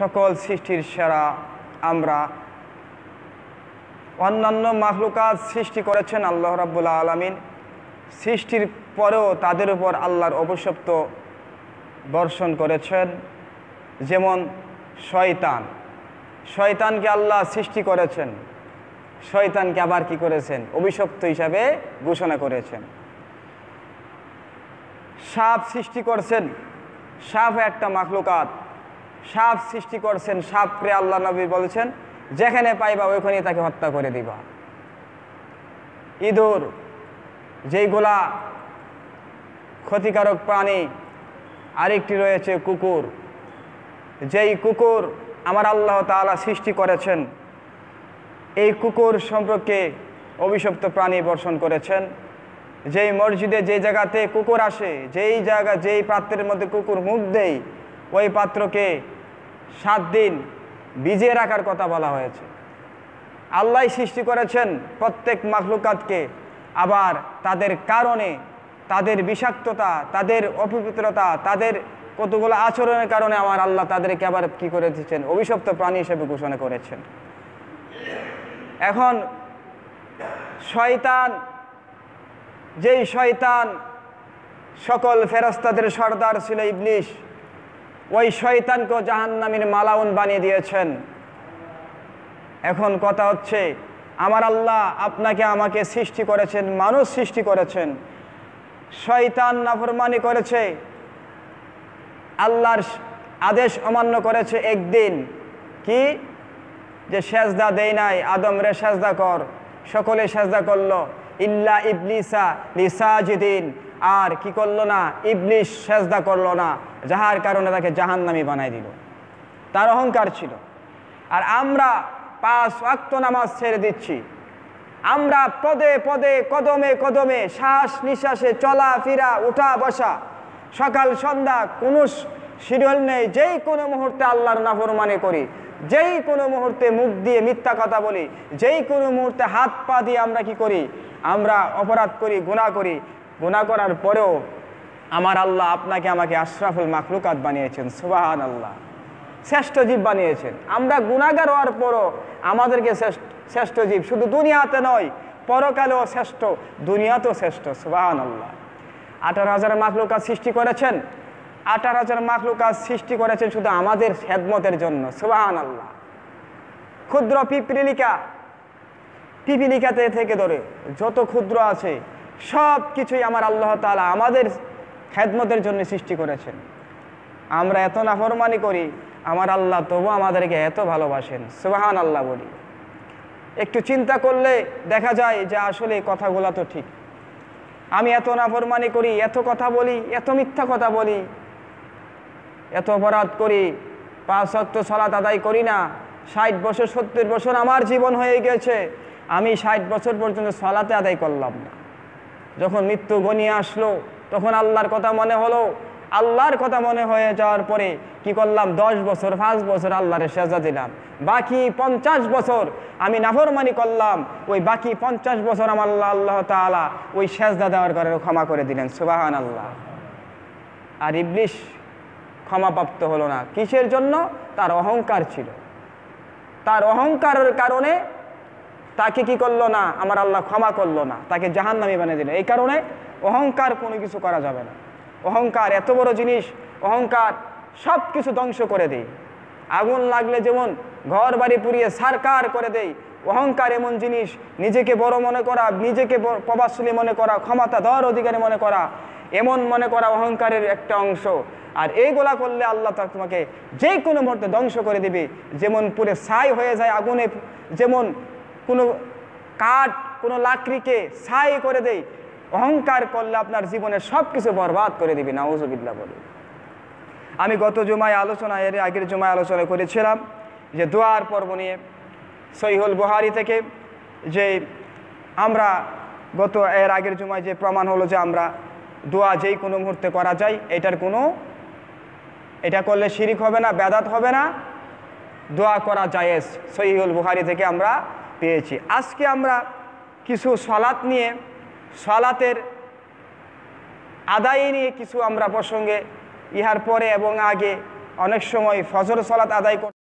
সকল সৃষ্টির সেরা আমরা অন্যান্য মাহলুকাত সৃষ্টি করেছেন আল্লাহ রাবুল্লা আলমিন সৃষ্টির পরেও তাদের উপর আল্লাহর অভিশপ্ত বর্ষণ করেছেন যেমন শয়তান শয়তানকে আল্লাহ সৃষ্টি করেছেন শয়তানকে আবার কি করেছেন অভিশপ্ত হিসাবে ঘোষণা করেছেন সাপ সৃষ্টি করছেন সাপ একটা মাখলুকাত সাপ সৃষ্টি করছেন সাপকে আল্লাহ নবী বলেছেন যেখানে পাইবা ওইখানে তাকে হত্যা করে দিবা ইঁদুর যেইগুলা ক্ষতিকারক প্রাণী আরেকটি রয়েছে কুকুর যেই কুকুর আমার আল্লাহ তালা সৃষ্টি করেছেন এই কুকুর সম্পর্কে অভিশপ্ত প্রাণী বর্ষণ করেছেন যেই মসজিদে যে জায়গাতে কুকুর আসে যেই জায়গা যেই পাত্রের মধ্যে কুকুর মুখ দেয় ওই পাত্রকে সাত দিন ভিজিয়ে রাখার কথা বলা হয়েছে আল্লাহ সৃষ্টি করেছেন প্রত্যেক মাখলুকাতকে আবার তাদের কারণে তাদের বিষাক্ততা তাদের অপবিত্রতা তাদের কতগুলো আচরণের কারণে আমার আল্লাহ তাদেরকে আবার কি করে দিচ্ছেন অভিশপ্ত প্রাণী হিসেবে ঘোষণা করেছেন এখন শয়তান যেই শয়তান সকল ফেরাস্তাদের সর্দার ছিল ইবলিশ ওই শয়তানকে জাহান্নামের মালাউন বানিয়ে দিয়েছেন এখন কথা হচ্ছে আমার আল্লাহ আপনাকে আমাকে সৃষ্টি করেছেন মানুষ সৃষ্টি করেছেন শয়তান নাফরমানি করেছে আল্লাহর আদেশ অমান্য করেছে একদিন কি যে সেজদা দেয় নাই আদম রে সেজদা কর সকলে সেজদা করলো ইল্লা ইবলিসা লিসাজিদিন আর কি করলো না ইবলিস সেজদা করলো না যাহার কারণে তাকে জাহান্নামি বানাই দিল তার অহংকার ছিল আর আমরা পাঁচ ওয়াক্ত নামাজ ছেড়ে দিচ্ছি আমরা পদে পদে কদমে কদমে শ্বাস নিঃশ্বাসে চলা ফিরা উঠা বসা সকাল সন্ধ্যা কোনো শিডিউল নেই যেই কোনো মুহূর্তে আল্লাহর মানে করি যেই কোনো মুহূর্তে মুখ দিয়ে মিথ্যা কথা বলি যেই কোনো মুহূর্তে হাত পা দিয়ে আমরা কি করি আমরা অপরাধ করি গুণা করি গুণা করার পরেও আমার আল্লাহ আপনাকে আমাকে আশরাফুল মাকলুকাত বানিয়েছেন সুবাহান আল্লাহ শ্রেষ্ঠ জীব বানিয়েছেন আমরা গুণাগার হওয়ার পরও আমাদেরকে শ্রেষ্ঠ জীব শুধু দুনিয়াতে নয় পরকালেও শ্রেষ্ঠ দুনিয়াতেও শ্রেষ্ঠ সুবাহান আল্লাহ আঠারো হাজার মাকলুকাত সৃষ্টি করেছেন আঠারো হাজার মাকলুকাত সৃষ্টি করেছেন শুধু আমাদের খেদমতের জন্য সুবাহান আল্লাহ ক্ষুদ্র পিপ্রিলিকা পিপিলিকাতে থেকে ধরে যত ক্ষুদ্র আছে সব কিছুই আমার আল্লাহ তালা আমাদের খ্যাদমতের জন্য সৃষ্টি করেছেন আমরা এত নাফরমানি করি আমার আল্লাহ তবু আমাদেরকে এত ভালোবাসেন সুবাহান আল্লাহ বলি একটু চিন্তা করলে দেখা যায় যে আসলে কথাগুলো তো ঠিক আমি এত নাফরমানি করি এত কথা বলি এত মিথ্যা কথা বলি এত অপরাধ করি পাঁচ সত্য সলাত আদায় করি না ষাট বছর সত্তর বছর আমার জীবন হয়ে গেছে আমি ষাট বছর পর্যন্ত সলাতে আদায় করলাম না যখন মৃত্যু গনিয়ে আসলো তখন আল্লাহর কথা মনে হলো আল্লাহর কথা মনে হয়ে যাওয়ার পরে কি করলাম দশ বছর পাঁচ বছর আল্লাহরে সেজা দিলাম বাকি পঞ্চাশ বছর আমি নাফরমানি করলাম ওই বাকি পঞ্চাশ বছর আমার আল্লাহ আল্লাহ তালা ওই সেজদা দেওয়ার ঘরে ক্ষমা করে দিলেন সুবাহান আল্লাহ আর ইবলিশ ক্ষমাপ্রাপ্ত হলো না কিসের জন্য তার অহংকার ছিল তার অহংকারের কারণে তাকে কি করলো না আমার আল্লাহ ক্ষমা করলো না তাকে জাহান নামি বানিয়ে দিল এই কারণে অহংকার কোনো কিছু করা যাবে না অহংকার এত বড় জিনিস অহংকার সব কিছু ধ্বংস করে দেয় আগুন লাগলে যেমন ঘর বাড়ি পুড়িয়ে সারকার করে দেয় অহংকার এমন জিনিস নিজেকে বড় মনে করা নিজেকে প্রবাসী মনে করা ক্ষমতা দর অধিকারী মনে করা এমন মনে করা অহংকারের একটা অংশ আর এইগুলা করলে আল্লাহ তোমাকে যে কোনো মুহূর্তে ধ্বংস করে দিবে যেমন পুরে ছাই হয়ে যায় আগুনে যেমন কোনো কাঠ কোনো লাকড়িকে ছাই করে দেই অহংকার করলে আপনার জীবনের সব কিছু বরবাদ করে দিবি নাউজবিল্লা বলে আমি গত জুমায় আলোচনা এর আগের জুমায় আলোচনা করেছিলাম যে দোয়ার পর্ব নিয়ে সৈহল বুহারি থেকে যে আমরা গত এর আগের জুমায় যে প্রমাণ হলো যে আমরা দোয়া যেই কোনো মুহূর্তে করা যায় এটার কোনো এটা করলে শিরিক হবে না ব্যাধাত হবে না দোয়া করা যায় সহিহুল বুহারি থেকে আমরা পেয়েছি আজকে আমরা কিছু সলাৎ নিয়ে সলাতের আদায় নিয়ে কিছু আমরা প্রসঙ্গে ইহার পরে এবং আগে অনেক সময় ফজর সলাৎ আদায়